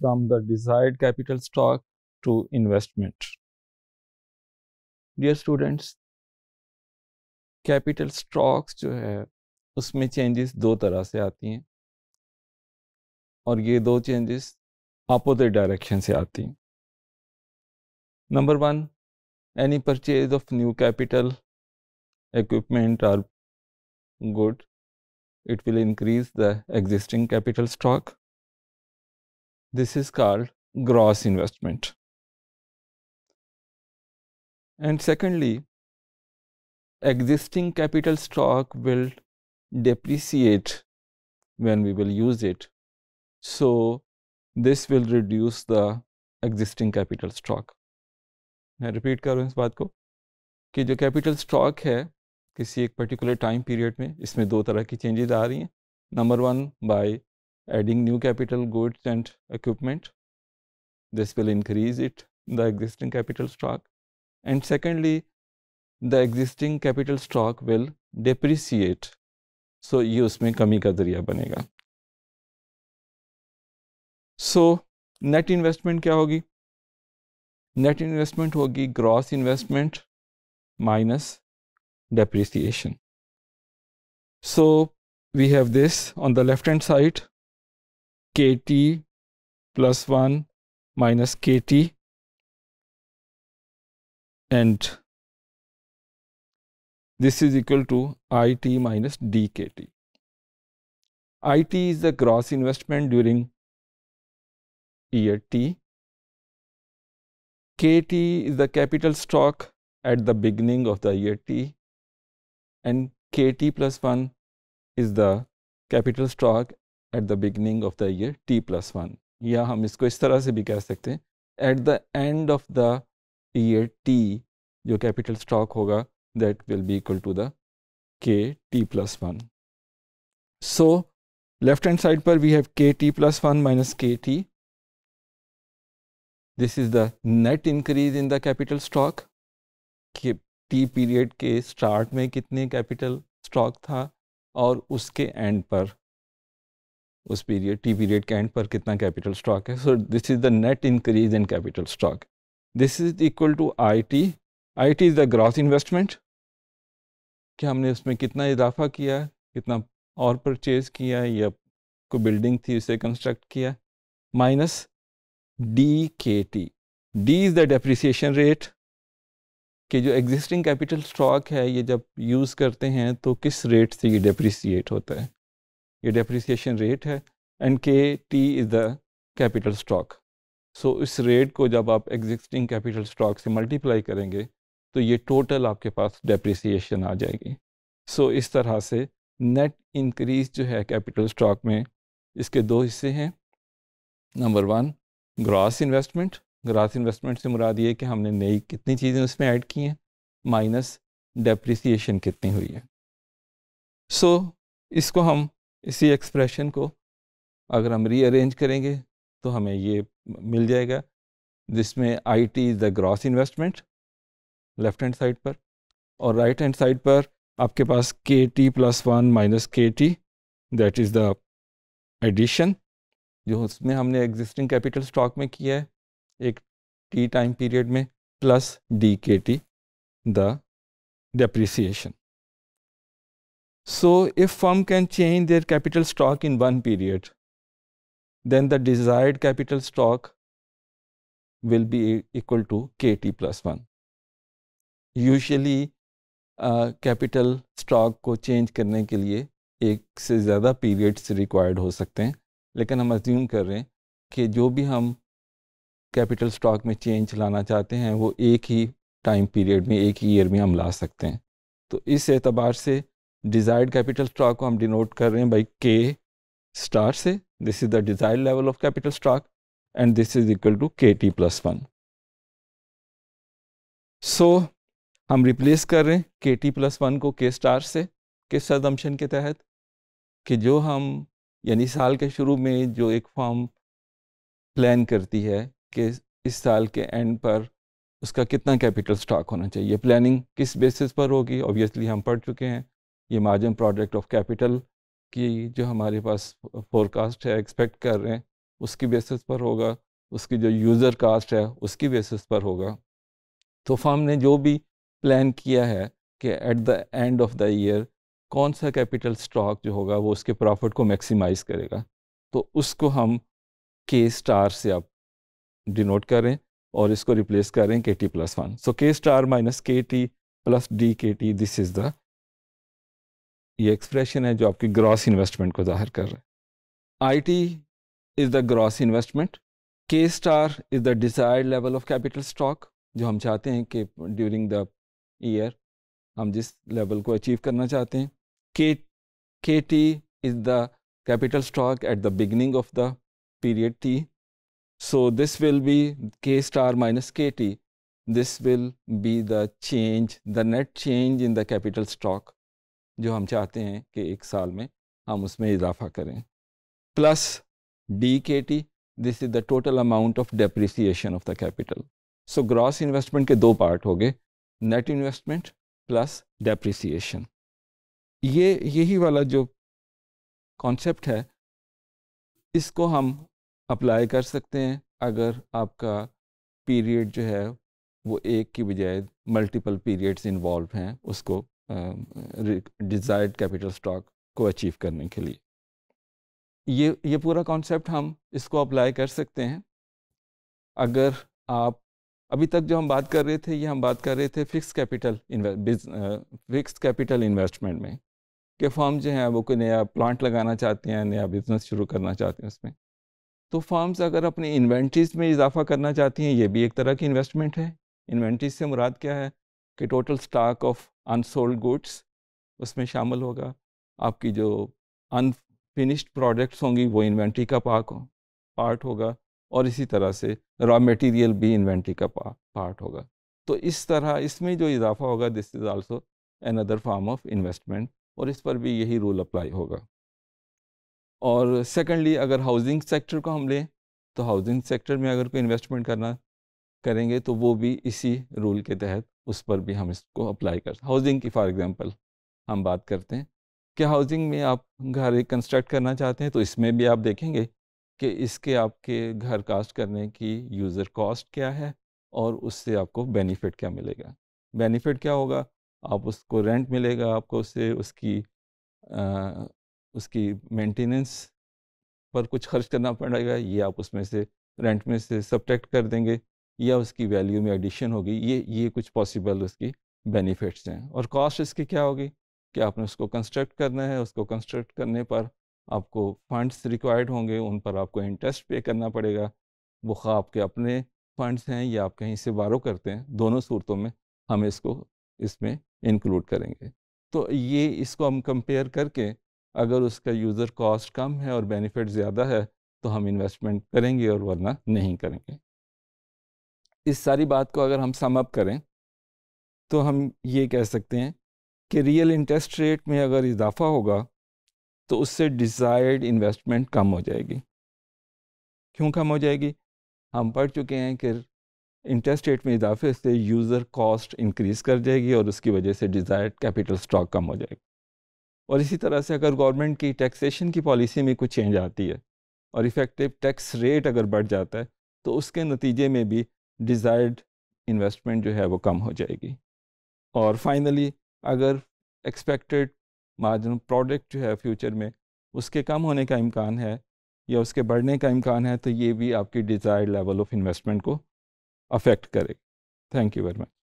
from the desired capital stock to investment. Dear students capital stocks जो है उसमें changes दो तरह से आती हैं और ये दो चेंजेस अपोजिट डायरेक्शन से आती हैं number one any purchase of new capital equipment or good it will increase the existing capital stock This is called gross investment. And secondly, existing capital stock will depreciate when we will use it. So, this will reduce the existing capital stock. I repeat, कर रहा हूँ इस बात को कि जो capital stock है किसी एक पर्टिकुलर टाइम पीरियड में इसमें दो तरह की चेंजेस आ रही हैं number one by adding new capital goods and equipment. This will increase it, the existing capital stock. And secondly, the existing capital stock will depreciate. So, ये उसमें कमी का बनेगा. So, net investment क्या होगी? Net investment होगी gross investment minus depreciation. So, we have this on the left hand side kt plus 1 minus kt and this is equal to it minus dkt. it is the gross investment during year t. kt is the capital stock at the beginning of the year t and kt plus 1 is the capital stock at the beginning of the year T plus one या हम इसको इस तरह से भी कह सकते हैं at the end of the year T जो कैपिटल स्टॉक होगा that will be equal to the K T plus one so left hand side पर we have K T plus one minus K T this is the net increase in the capital stock K T period के start में कितने capital stock था और उसके end पर उस period T period के एंड पर कितना कैपिटल स्टॉक है so this is the net increase in capital stock this is equal to I T I T is the growth investment कि हमने उसमें कितना इजाफा किया कितना और परचेज किया या को बिल्डिंग थी उसे कंस्ट्रक्ट किया minus D K T D is the depreciation rate कि जो एग्जिस्टिंग कैपिटल स्टॉक है ये जब यूज़ करते हैं तो किस रेट से ये डेप्रिसिएट होता है ये डेप्रिसिएशन रेट है and K T is the capital stock so इस रेट को जब आप एग्जिस्टिंग कैपिटल स्टॉक से मल्टीप्लाई करेंगे तो ये टोटल आपके पास डेप्रिसिएशन आ जाएगी सो so, इस तरह से नेट इंक्रीज जो है कैपिटल स्टॉक में इसके दो हिस्से हैं number one gross investment gross investment से मुराद ये कि हमने नई कितनी चीज़ें उसमें ऐड की हैं माइनस डेप्रिसिएशन कितनी हुई है सो so, इसको हम इसी एक्सप्रेशन को अगर हम रीअरेंज करेंगे तो हमें ये मिल जाएगा जिसमें I T is the gross investment left hand side पर और राइट हैंड साइड पर आपके पास K T plus one minus K T that is the addition जो उसमें हमने एग्जिस्टिंग कैपिटल स्टॉक में किया है एक टी टाइम पीरियड में plus D K T the depreciation So if firm can change their capital stock in one period, then the desired capital stock will be e-, equal to KT plus 1. Usually capital uh, stock को change करने के लिए एक से ज़्यादा periods required हो सकते हैं लेकिन हम अज्यूम कर रहे हैं कि जो भी हम कैपिटल स्टॉक में चेंज लाना चाहते हैं वो एक ही टाइम पीरियड में एक ही ईयर में हम ला सकते हैं तो इस एतबार से डिजायर्ड कैपिटल स्टॉक को हम डिनोट कर रहे हैं बाई के स्टार से this is the desired level of capital stock and this is equal to K T plus one so हम रिप्लेस कर रहे हैं के टी प्लस वन को के स्टार से किस सदम्शन के तहत कि जो हम यानी साल के शुरू में जो एक फॉर्म प्लान करती है कि इस साल के एंड पर उसका कितना कैपिटल स्टॉक होना चाहिए प्लानिंग किस बेसिस पर होगी ऑब्वियसली हम पढ़ चुके हैं ये मार्जिन प्रोडक्ट ऑफ कैपिटल की जो हमारे पास फोरकास्ट है एक्सपेक्ट कर रहे हैं उसकी बेसिस पर होगा उसकी जो यूज़र कास्ट है उसकी बेसिस पर होगा तो फर्म ने जो भी प्लान किया है कि at the end of the year कौन सा कैपिटल स्टॉक जो होगा वो उसके प्रॉफिट को मैक्सिमाइज करेगा तो उसको हम के स्टार से आप डिनोट करें और इसको रिप्लेस करें के T plus one so K star minus K T plus D K T this is the ये एक्सप्रेशन है जो आपकी ग्रॉस इन्वेस्टमेंट को जाहिर कर रहा है I T is the gross investment K star is the desired level of capital stock जो हम चाहते हैं कि ड्यूरिंग द ईयर हम जिस लेवल को अचीव करना चाहते हैं के K T is the capital stock at the beginning of the period T this will be K star minus K T this will be the change the net change in the capital stock जो हम चाहते हैं कि एक साल में हम उसमें इजाफा करें plus D K T this is the total amount of depreciation of the capital so gross investment के दो पार्ट हो गए नेट इन्वेस्टमेंट प्लस डेप्रिसिएशन ये यही वाला जो कॉन्सेप्ट है इसको हम अप्लाई कर सकते हैं अगर आपका पीरियड जो है वो एक की बजाय मल्टीपल पीरियड्स इन्वॉल्व हैं उसको डिज़ायर्ड कैपिटल स्टॉक को अचीव करने के लिए ये ये पूरा कॉन्सेप्ट हम इसको अप्लाई कर सकते हैं अगर आप अभी तक जो हम बात कर रहे थे ये हम बात कर रहे थे fix capital fix capital investment में कि फॉर्म जो हैं वो कोई नया प्लांट लगाना चाहते हैं नया बिजनेस शुरू करना चाहते हैं उसमें तो फॉर्म्स अगर अपनी इन्वेंट्रीज में इजाफा करना चाहती हैं ये भी एक तरह की इन्वेस्टमेंट है इन्वेंट्रीज से मुराद क्या है कि total stock of unsold goods उसमें शामिल होगा आपकी जो अनफिनिश्ड प्रोडक्ट्स होंगी वो इन्वेंट्री का हो, पार्ट होगा और इसी तरह से रॉ मटेरियल भी इन्वेंट्री का पा, पार्ट होगा तो इस तरह इसमें जो इजाफा होगा this is also another form of investment और इस पर भी यही रूल अप्लाई होगा और सेकेंडली अगर हाउसिंग सेक्टर को हम लें तो हाउसिंग सेक्टर में अगर कोई इन्वेस्टमेंट करना करेंगे तो वो भी इसी रूल के तहत उस पर भी हम इसको अप्लाई कर हाउसिंग की फॉर एग्जांपल हम बात करते हैं कि हाउसिंग में आप घर एक कंस्ट्रक्ट करना चाहते हैं तो इसमें भी आप देखेंगे कि इसके आपके घर कास्ट करने की यूज़र कॉस्ट क्या है और उससे आपको बेनिफिट क्या मिलेगा बेनिफिट क्या होगा आप उसको रेंट मिलेगा आपको उससे उसकी आ, उसकी मेंटेनेंस पर कुछ खर्च करना पड़ेगा ये आप उसमें से रेंट में से सब्टेक्ट कर देंगे या उसकी वैल्यू में एडिशन होगी ये ये कुछ पॉसिबल उसकी बेनिफिट्स हैं और कॉस्ट इसकी क्या होगी कि आपने उसको कंस्ट्रक्ट करना है उसको कंस्ट्रक्ट करने पर आपको फंड्स रिक्वायर्ड होंगे उन पर आपको इंटरेस्ट पे करना पड़ेगा वो खा आपके अपने फंड्स हैं या आप कहीं से बारो करते हैं दोनों सूरतों में हम इसको इसमें इंक्लूड करेंगे तो ये इसको हम कंपेयर करके अगर उसका यूज़र कॉस्ट कम है और बेनिफिट ज़्यादा है तो हम इन्वेस्टमेंट करेंगे और वरना नहीं करेंगे इस सारी बात को अगर हम सम करें तो हम ये कह सकते हैं कि रियल इंटरेस्ट रेट में अगर इजाफा होगा तो उससे डिज़ायर्ड इन्वेस्टमेंट कम हो जाएगी क्यों कम हो जाएगी हम पढ़ चुके हैं कि इंटरेस्ट रेट में इजाफे से यूज़र कॉस्ट इंक्रीज़ कर जाएगी और उसकी वजह से डिज़ायर्ड कैपिटल स्टॉक कम हो जाएगा और इसी तरह से अगर गवर्नमेंट की टैक्सेशन की पॉलिसी में कुछ चेंज आती है और इफ़ेक्टिव टैक्स रेट अगर बढ़ जाता है तो उसके नतीजे में भी डिज़ायर्ड इन्वेस्टमेंट जो है वो कम हो जाएगी और फाइनली अगर एक्सपेक्टेड मार्जिन प्रोडक्ट जो है फ्यूचर में उसके कम होने का इम्कान है या उसके बढ़ने का इम्कान है तो ये भी आपकी डिज़ायर्ड लेवल ऑफ इन्वेस्टमेंट को अफेक्ट करेगा थैंक यू वेरी मच